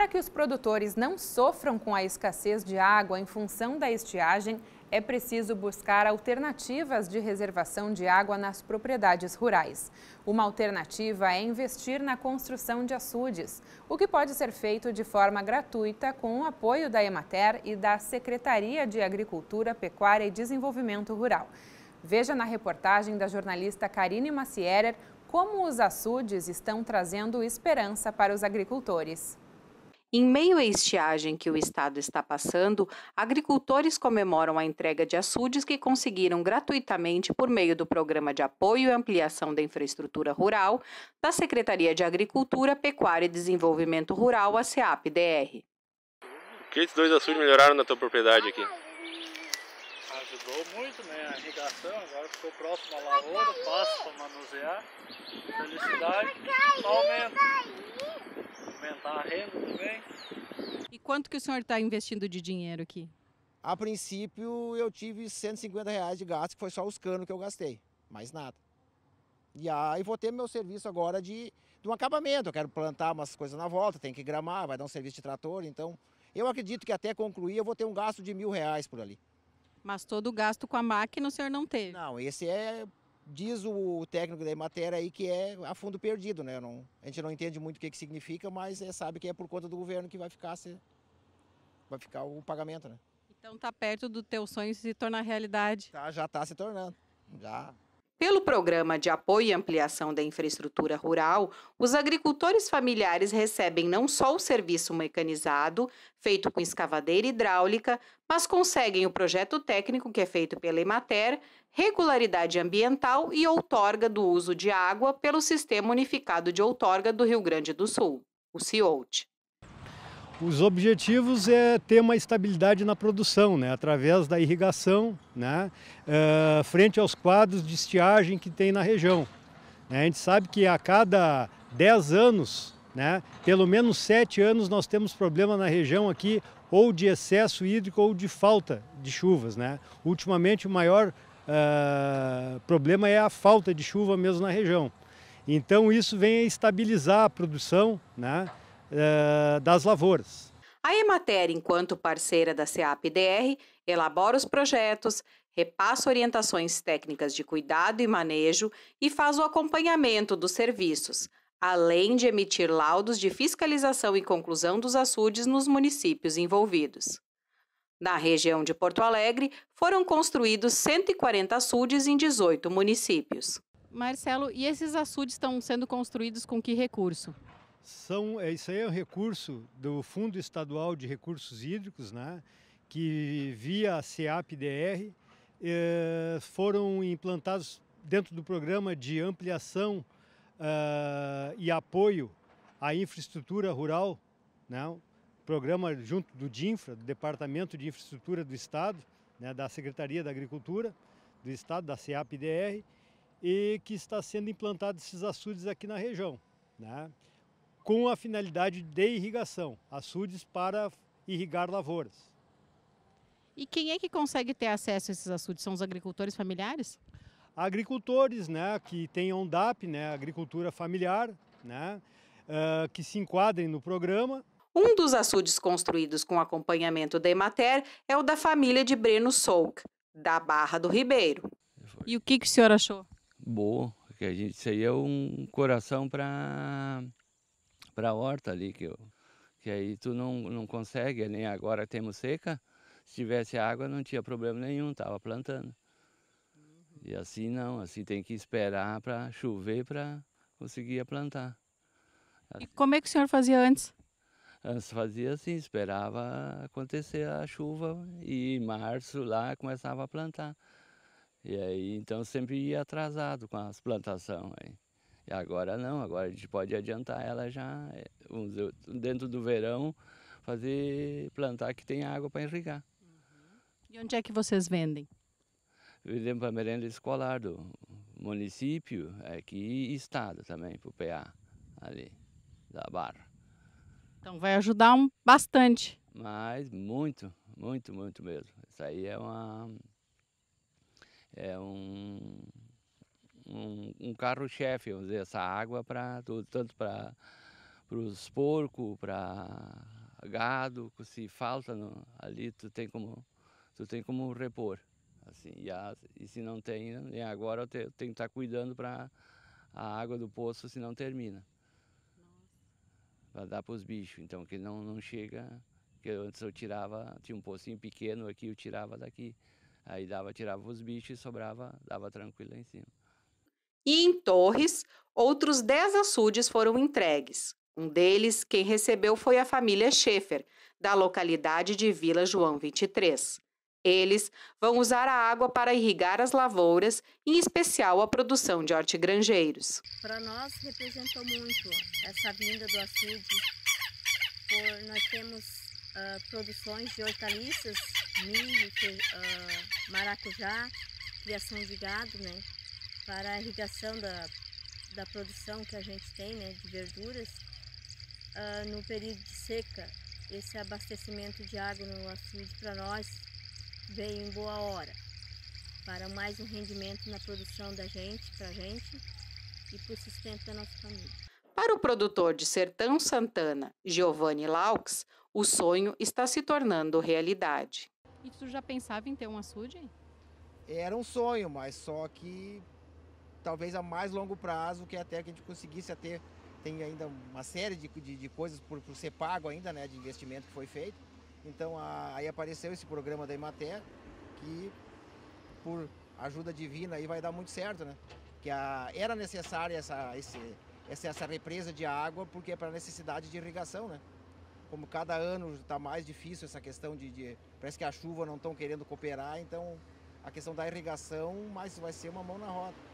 Para que os produtores não sofram com a escassez de água em função da estiagem, é preciso buscar alternativas de reservação de água nas propriedades rurais. Uma alternativa é investir na construção de açudes, o que pode ser feito de forma gratuita com o apoio da Emater e da Secretaria de Agricultura, Pecuária e Desenvolvimento Rural. Veja na reportagem da jornalista Karine Macierer como os açudes estão trazendo esperança para os agricultores. Em meio à estiagem que o estado está passando, agricultores comemoram a entrega de açudes que conseguiram gratuitamente por meio do Programa de Apoio e Ampliação da Infraestrutura Rural da Secretaria de Agricultura, Pecuária e Desenvolvimento Rural, a SEAP-DR. O que esses dois açudes melhoraram na tua propriedade aqui? Ajudou muito, né? A irrigação, agora ficou próximo à lavoura, fácil para manusear. Felicidade, tá aumenta aumentar a renda também. E quanto que o senhor está investindo de dinheiro aqui? A princípio eu tive 150 reais de gasto, que foi só os canos que eu gastei, mais nada. E aí vou ter meu serviço agora de, de um acabamento, eu quero plantar umas coisas na volta, tem que gramar, vai dar um serviço de trator, então eu acredito que até concluir eu vou ter um gasto de mil reais por ali. Mas todo o gasto com a máquina o senhor não teve? Não, esse é diz o técnico da matéria aí que é a fundo perdido, né? Não, a gente não entende muito o que, que significa, mas é, sabe que é por conta do governo que vai ficar, se, vai ficar o pagamento, né? Então tá perto do teu sonho se tornar realidade. Tá, já está se tornando. Já. Pelo Programa de Apoio e Ampliação da Infraestrutura Rural, os agricultores familiares recebem não só o serviço mecanizado, feito com escavadeira hidráulica, mas conseguem o projeto técnico, que é feito pela Emater, regularidade ambiental e outorga do uso de água pelo Sistema Unificado de Outorga do Rio Grande do Sul, o CIOT. Os objetivos é ter uma estabilidade na produção, né, através da irrigação, né, uh, frente aos quadros de estiagem que tem na região. Né? a gente sabe que a cada 10 anos, né, pelo menos 7 anos, nós temos problema na região aqui ou de excesso hídrico ou de falta de chuvas. Né. Ultimamente, o maior uh, problema é a falta de chuva mesmo na região. Então, isso vem a estabilizar a produção, né? Eh, das lavouras. A Emater, enquanto parceira da CEAP-DR, elabora os projetos, repassa orientações técnicas de cuidado e manejo e faz o acompanhamento dos serviços, além de emitir laudos de fiscalização e conclusão dos açudes nos municípios envolvidos. Na região de Porto Alegre, foram construídos 140 açudes em 18 municípios. Marcelo, e esses açudes estão sendo construídos com que recurso? são, é, isso aí é um recurso do Fundo Estadual de Recursos Hídricos, né, que via a CEAP-DR eh, é, foram implantados dentro do programa de ampliação ah, e apoio à infraestrutura rural, né, programa junto do DINFRA, do Departamento de Infraestrutura do Estado, né, da Secretaria da Agricultura do Estado, da CEAP-DR, e que está sendo implantado esses açudes aqui na região. Né com a finalidade de irrigação, açudes para irrigar lavouras. E quem é que consegue ter acesso a esses açudes? São os agricultores familiares? Agricultores, né, que tenham DAP, né, agricultura familiar, né, uh, que se enquadrem no programa. Um dos açudes construídos com acompanhamento da Emater é o da família de Breno Souk, da Barra do Ribeiro. E o que, que o senhor achou? Boa, porque a gente, isso aí é um coração para para a horta ali, que, eu, que aí tu não, não consegue, nem agora temos seca. Se tivesse água não tinha problema nenhum, estava plantando. Uhum. E assim não, assim tem que esperar para chover para conseguir plantar. E como é que o senhor fazia antes? Antes ah, fazia assim, esperava acontecer a chuva e em março lá começava a plantar. E aí então sempre ia atrasado com as plantações aí agora não, agora a gente pode adiantar ela já eh, dentro do verão, fazer plantar que tem água para irrigar. Uhum. E onde é que vocês vendem? Vendemos para merenda escolar do município é aqui e estado também, para o PA ali da Barra. Então vai ajudar um, bastante. Mas muito, muito, muito mesmo. Isso aí é uma é um um, um carro-chefe, vamos dizer, essa água para tanto para os porcos, para gado, se falta no, ali tu tem como tu tem como repor, assim. E, a, e se não tem, nem agora eu, tenho que estar tá cuidando para a água do poço se não termina. Para dar para os bichos, então que não não chega, que antes eu tirava, tinha um pocinho pequeno aqui, eu tirava daqui. Aí dava, tirava os bichos e sobrava, dava tranquilo lá em cima e em Torres, outros 10 açudes foram entregues. Um deles, quem recebeu foi a família Schaefer, da localidade de Vila João 23. Eles vão usar a água para irrigar as lavouras, em especial a produção de hortigranjeiros. Para nós representou muito essa vinda do açude, por nós temos uh, produções de hortaliças, milho, uh, maracujá, criação de gado, né? para a irrigação da, da produção que a gente tem né, de verduras, uh, no período de seca, esse abastecimento de água no açude para nós veio em boa hora, para mais um rendimento na produção da gente, para a gente e para o sustento da nossa família. Para o produtor de Sertão Santana, Giovanni Laux, o sonho está se tornando realidade. E tu já pensava em ter um açude? Era um sonho, mas só que talvez a mais longo prazo, que é até que a gente conseguisse ter tem ainda uma série de, de, de coisas por, por, ser pago ainda, né, de investimento que foi feito. Então a, aí apareceu esse programa da Imater, que por ajuda divina aí vai dar muito certo, né? Que a, era necessária essa, esse, essa, essa represa de água, porque é para necessidade de irrigação, né? Como cada ano está mais difícil essa questão de, de Parece que a chuva não estão querendo cooperar, então a questão da irrigação mas vai ser uma mão na roda.